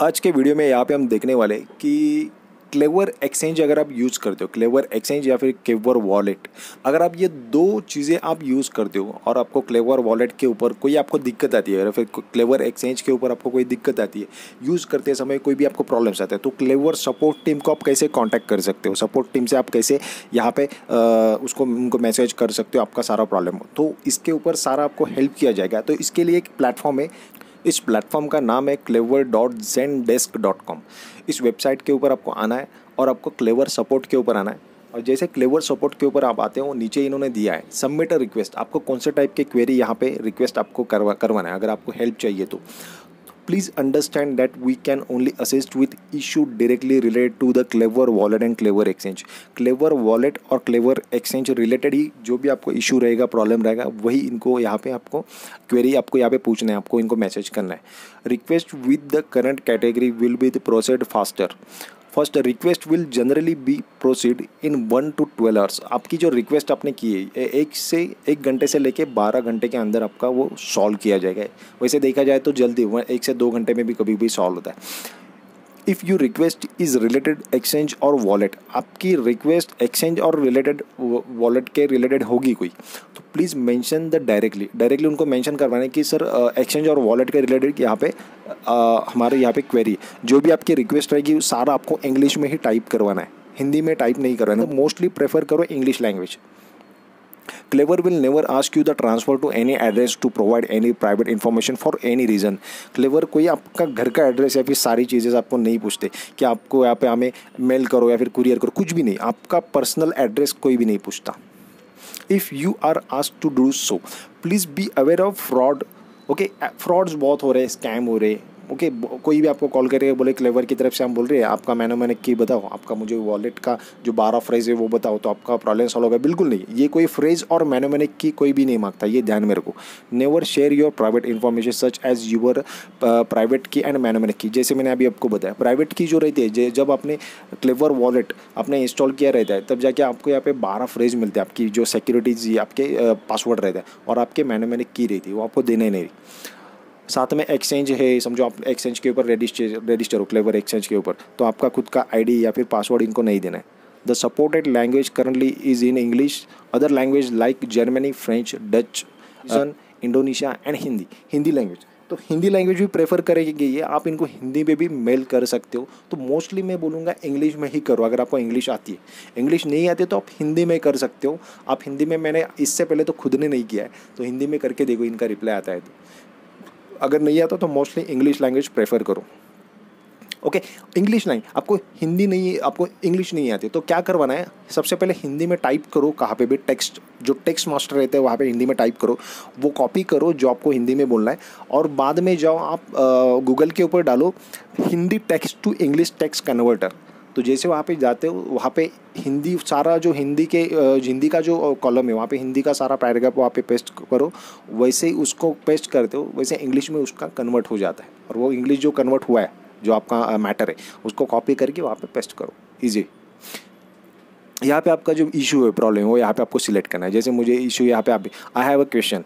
आज के वीडियो में यहाँ पे हम देखने वाले कि क्लेवर एक्सचेंज अगर आप यूज़ करते हो क्लेवर एक्सचेंज या फिर क्लेवर वॉलेट अगर आप ये दो चीज़ें आप यूज़ करते हो और आपको क्लेवर वॉलेट के ऊपर कोई आपको दिक्कत आती है या फिर क्लेवर एक्सचेंज के ऊपर आपको कोई दिक्कत आती है यूज़ करते समय कोई भी आपको प्रॉब्लम्स आते हैं तो क्लेवर सपोर्ट टीम को आप कैसे कॉन्टैक्ट कर सकते हो सपोर्ट टीम से आप कैसे यहाँ पर उसको उनको मैसेज कर सकते हो आपका सारा प्रॉब्लम हो तो इसके ऊपर सारा आपको हेल्प किया जाएगा तो इसके लिए एक प्लेटफॉर्म है इस प्लेटफॉर्म का नाम है Klever dot Zendesk dot com इस वेबसाइट के ऊपर आपको आना है और आपको क्लेवर सपोर्ट के ऊपर आना है और जैसे क्लेवर सपोर्ट के ऊपर आप आते हो नीचे इन्होंने दिया है सबमिट अ रिक्वेस्ट आपको कौन से टाइप के क्वेरी यहाँ पे रिक्वेस्ट आपको करवा करवाना है अगर आपको हेल्प चाहिए तो Please understand that we can only assist with issue directly related to the Clever Wallet and Clever Exchange. Clever Wallet or Clever Exchange related ही जो भी आपको issue रहेगा problem रहेगा वही इनको यहाँ पे आपको query आपको यहाँ पे पूछना है आपको इनको message करना है request with the current category will be the processed faster first request will generally be proceed in one to twelve hours आपकी जो रिक्वेस्ट आपने की है एक से एक घंटे से लेके बारह घंटे के अंदर आपका वो सॉल्व किया जाएगा वैसे देखा जाए तो जल्दी एक से दो घंटे में भी कभी भी सॉल्व होता है if you request is related exchange और वॉलेट आपकी रिक्वेस्ट एक्सचेंज और रिलेटेड वॉलेट के रिलेटेड होगी कोई तो please mention the directly directly उनको मैंशन करवाना है कि सर एक्सचेंज और वॉलेट के रिलेटेड यहाँ पे हमारे यहाँ पे क्वेरी जो भी आपकी रिक्वेस्ट रहेगी सारा आपको इंग्लिश में ही टाइप करवाना है हिंदी में टाइप नहीं करवाना मोस्टली तो प्रेफर करो English language Clever will never ask you the transfer to any address to provide any private information for any reason. Clever कोई आपका घर का एड्रेस या फिर सारी चीज़ें आपको नहीं पूछते कि आपको यहाँ पे हमें मेल करो या फिर कुरियर करो कुछ भी नहीं आपका पर्सनल एड्रेस कोई भी नहीं पूछता if you are ask to do so please be aware of fraud okay frauds बहुत हो रहे हैं स्कैम हो रहे हैं ओके कोई भी आपको कॉल करके बोले क्लेवर की तरफ से हम बोल रहे हैं आपका मैनो मैंने की बताओ आपका मुझे वॉलेट का जो बारह फ्रेज है वो बताओ तो आपका प्रॉब्लम सॉल्व होगा बिल्कुल नहीं ये कोई फ्रेज और मैनो मैने की कोई भी नहीं मांगता ये ध्यान में रखो never share your private information such as your private key and mnemonic key जैसे मैंने अभी आपको बताया प्राइवेट की जो रहती है जब आपने क्लेवर वॉलेट आपने इंस्टॉल किया रहता है तब जाके आपको यहाँ पे बारह फ्रेज मिलते हैं आपकी जो सिक्योरिटीज आपके पासवर्ड uh, रहता है और आपके मैनो की रहती है वो आपको देने नहीं रही साथ में एक्सचेंज है समझो आप एक्सचेंज के ऊपर रजिस्टर रजिस्टर हो क्लेवर एक्सचेंज के ऊपर तो आपका खुद का आईडी या फिर पासवर्ड इनको नहीं देना है the supported language currently is in English other language like Germany French Dutch Indonesia and Hindi Hindi language तो हिंदी लैंग्वेज भी प्रेफर करेंगे ये आप इनको हिंदी में भी मेल कर सकते हो तो मोस्टली मैं बोलूँगा इंग्लिश में ही करो अगर आपको इंग्लिश आती है इंग्लिश नहीं आती तो आप हिंदी में कर सकते हो आप हिंदी में मैंने इससे पहले तो खुद ने नहीं किया है तो हिंदी में करके देखो इनका रिप्लाई आता है तो अगर नहीं आता तो मोस्टली इंग्लिश लैंग्वेज प्रेफर करो ओके इंग्लिश नहीं आपको हिंदी नहीं आपको इंग्लिश नहीं आती तो क्या करवाना है सबसे पहले हिंदी में टाइप करो कहाँ पे भी टेक्स्ट जो टेक्स्ट मास्टर रहते हैं वहाँ पे हिंदी में टाइप करो वो कॉपी करो जो आपको हिंदी में बोलना है और बाद में जाओ आप गूगल के ऊपर डालो Hindi text to English text converter तो जैसे वहाँ पे जाते हो वहाँ पे हिंदी सारा जो हिंदी के हिंदी का जो कॉलम है वहाँ पे हिंदी का सारा पैराग्राफ वहाँ पे पेस्ट करो वैसे ही उसको पेस्ट करते हो वैसे इंग्लिश में उसका कन्वर्ट हो जाता है और वो इंग्लिश जो कन्वर्ट हुआ है जो आपका मैटर है उसको कॉपी करके वहाँ पे पेस्ट करो ईजी यहाँ पे आपका जो इशू है प्रॉब्लम है वो यहाँ पे आपको सिलेक्ट करना है जैसे मुझे इशू यहाँ पे आप I have a question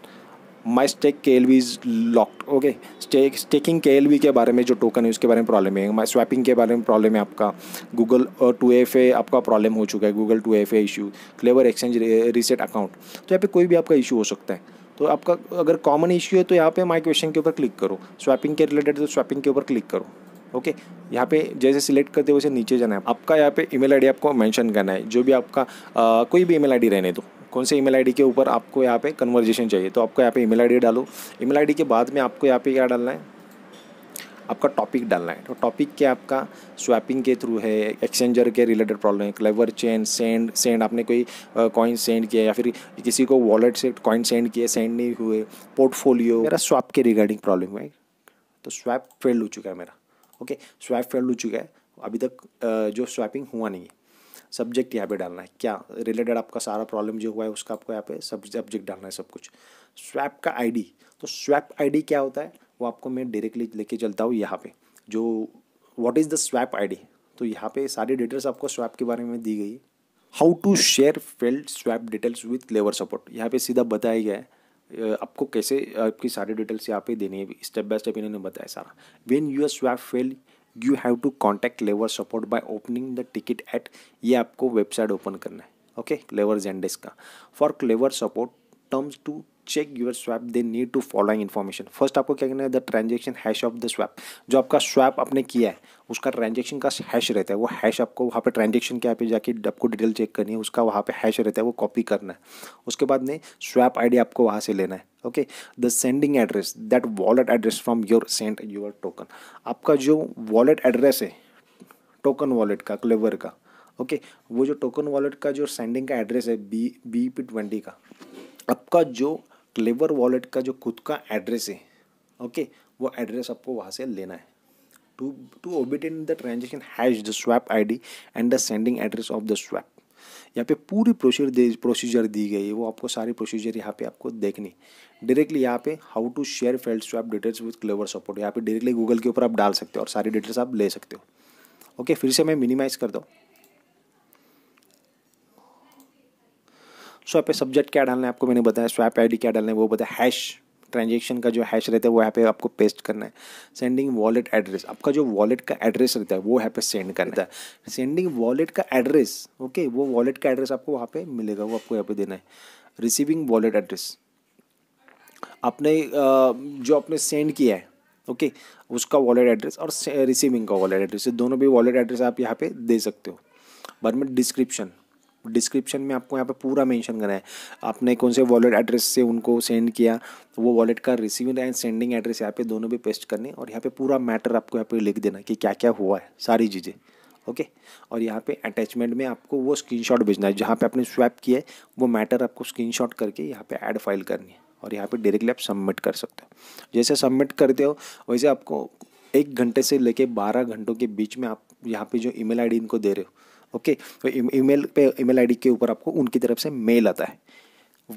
my stake K L V is locked okay stake staking K L V के बारे में जो टोकन है उसके बारे में प्रॉब्लम है माई स्वैपिंग के बारे में प्रॉब्लम है आपका गूगल टू एफ ए आपका प्रॉब्लम हो चुका है Google two F A issue Klever exchange reset account तो यहाँ पे कोई भी आपका इशू हो सकता है तो आपका अगर कॉमन इशू है तो यहाँ पे माई क्वेश्चन के ऊपर क्लिक करो स्वैपिंग के रिलेटेड तो स्वैपिंग के ऊपर क्लिक करो ओके okay, यहाँ पे जैसे सिलेक्ट करते हो वैसे नीचे जाना है आपका यहाँ पे ईमेल आईडी आपको मेंशन करना है जो भी आपका आ, कोई भी ईमेल आईडी रहने दो कौन से ईमेल आईडी के ऊपर आपको यहाँ पे कन्वर्जेशन चाहिए तो आपको यहाँ पे ईमेल आईडी डालो ईमेल आईडी के बाद में आपको यहाँ पे क्या डालना है आपका टॉपिक डालना है तो टॉपिक क्या आपका स्वैपिंग के थ्रू है एक्सचेंजर के रिलेटेड प्रॉब्लम है क्लेवर चेन सेंड सेंड आपने कोई कॉइन सेंड किया या फिर किसी को वॉलेट से कॉइन सेंड किए सेंड नहीं हुए पोर्टफोलियो मेरा स्वैप के रिगार्डिंग प्रॉब्लम है तो स्वैप फेल हो चुका है मेरा ओके स्वैप फेल हो चुका है अभी तक जो स्वैपिंग हुआ नहीं है सब्जेक्ट यहाँ पे डालना है क्या रिलेटेड आपका सारा प्रॉब्लम जो हुआ है उसका आपको यहाँ पे सब्जेक्ट डालना है सब कुछ स्वैप का आईडी तो स्वैप आईडी क्या होता है वो आपको मैं डायरेक्टली लेके चलता हूँ यहाँ पे जो what is the swap ID तो यहाँ पे सारी डिटेल्स आपको स्वैप के बारे में दी गई how to share failed swap details with लेबर सपोर्ट यहाँ पे सीधा बताया गया है आपको कैसे आपकी सारी डिटेल्स यहाँ पे देनी है स्टेप बाय स्टेप इन्होंने बताया सारा when are swap failed you have to contact Klever support by opening the ticket at ये आपको वेबसाइट ओपन करना है ओके लेवर जेंडेस का for Klever support terms to check your swap they need to following information first आपको क्या करना है the transaction hash of the swap जो आपका स्वैप आपने किया है उसका ट्रांजेक्शन का हैश रहता है वो हैश आपको वहाँ पे ट्रांजेक्शन के पे जाके आपको डिटेल चेक करनी है उसका वहाँ पे हैश रहता है वो कॉपी करना है उसके बाद में स्वैप आई आपको वहाँ से लेना है okay the sending address that wallet address from your send your token आपका जो वॉलेट एड्रेस है टोकन वॉलेट का क्लेवर का ओके okay, वो जो टोकन वॉलेट का जो सेंडिंग का एड्रेस है बी बी पी ट्वेंटी का आपका जो क्लेवर वॉलेट का जो खुद का एड्रेस है ओके वो एड्रेस आपको वहाँ से लेना है to to obtain the transaction hash the swap I D and the sending address of the swap यहाँ पे पूरी प्रोसीजर प्रोसीजर दी गई है वो आपको सारी प्रोसीजर यहाँ पे आपको देखनी डायरेक्टली यहाँ पे how to share failed swap details with Klever support यहाँ पे डायरेक्टली गूगल के ऊपर आप डाल सकते हो और सारी डिटेल्स आप ले सकते हो ओके फिर से मैं मिनिमाइज़ कर दूँ स्वैप पे सब्जेक्ट क्या डालना है आपको मैंने बताया स्वैप आईडी क्या डालना है वो बताया हैश ट्रांजेक्शन का जो हैश रहता है वो यहाँ पे आपको पेस्ट करना है सेंडिंग वॉलेट एड्रेस आपका जो वॉलेट का एड्रेस रहता है वो यहाँ पे सेंड करना है सेंडिंग वॉलेट का एड्रेस ओके वो वॉलेट का एड्रेस आपको वहाँ पे मिलेगा वो आपको यहाँ पे देना है रिसीविंग वॉलेट एड्रेस आपने जो आपने सेंड किया है ओके उसका वॉलेट एड्रेस और रिसीविंग का वॉलेट एड्रेस दोनों भी वॉलेट एड्रेस आप यहाँ पे दे सकते हो बाद में डिस्क्रिप्शन डिस्क्रिप्शन में आपको यहाँ पे पूरा मेंशन करा है आपने कौन से वॉलेट एड्रेस से उनको सेंड किया तो वो वॉलेट का रिसीविंग एंड सेंडिंग एड्रेस यहाँ पे दोनों भी पेस्ट करने और यहाँ पे पूरा मैटर आपको यहाँ पे लिख देना कि क्या क्या हुआ है सारी चीज़ें ओके और यहाँ पे अटैचमेंट में आपको वो स्क्रीनशॉट भेजना है जहाँ पे आपने स्वैप किया है वो मैटर आपको स्क्रीनशॉट करके यहाँ पे ऐड फाइल करनी है और यहाँ पे डायरेक्टली आप सबमिट कर सकते हो जैसे सबमिट करते हो वैसे आपको एक घंटे से लेके बारह घंटों के बीच में आप यहाँ पर जो ई मेल इनको दे रहे हो ओके तो ईमेल e- पे ईमेल आईडी के ऊपर आपको उनकी तरफ से मेल आता है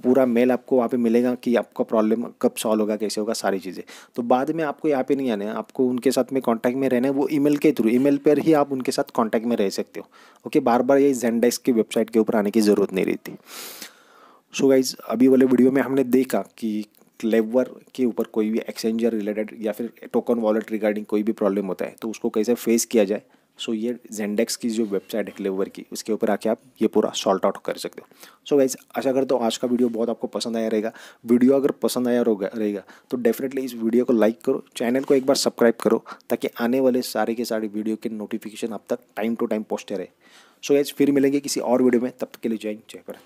पूरा मेल आपको वहाँ पे मिलेगा कि आपका प्रॉब्लम कब सॉल्व होगा कैसे होगा सारी चीज़ें तो बाद में आपको यहाँ पे नहीं आना है आपको उनके साथ में कांटेक्ट में रहना है वो ईमेल के थ्रू ईमेल पर ही आप उनके साथ कांटेक्ट में रह सकते हो ओके बार बार ये जेंडेस्क की वेबसाइट के ऊपर आने की ज़रूरत नहीं रहती सो गाइज अभी वाले वीडियो में हमने देखा कि क्लेवर के ऊपर कोई भी एक्सचेंजर रिलेटेड या फिर टोकन वॉलेट रिगार्डिंग कोई भी प्रॉब्लम होता है तो उसको कैसे फेस किया जाए सो so, ये जेंडेक्स की जो वेबसाइट है क्लेवर की उसके ऊपर आके आप ये पूरा सॉल्ट आउट कर सकते हो सो so, गाइज आशा करता हूँ आज का वीडियो बहुत आपको पसंद आया रहेगा वीडियो अगर पसंद आया रहेगा तो डेफिनेटली इस वीडियो को लाइक करो चैनल को एक बार सब्सक्राइब करो ताकि आने वाले सारे के सारे वीडियो के नोटिफिकेशन आप तक टाइम टू टाइम पहुँचते रहे सो so, गाइज फिर मिलेंगे किसी और वीडियो में तब तक के लिए जय जय करें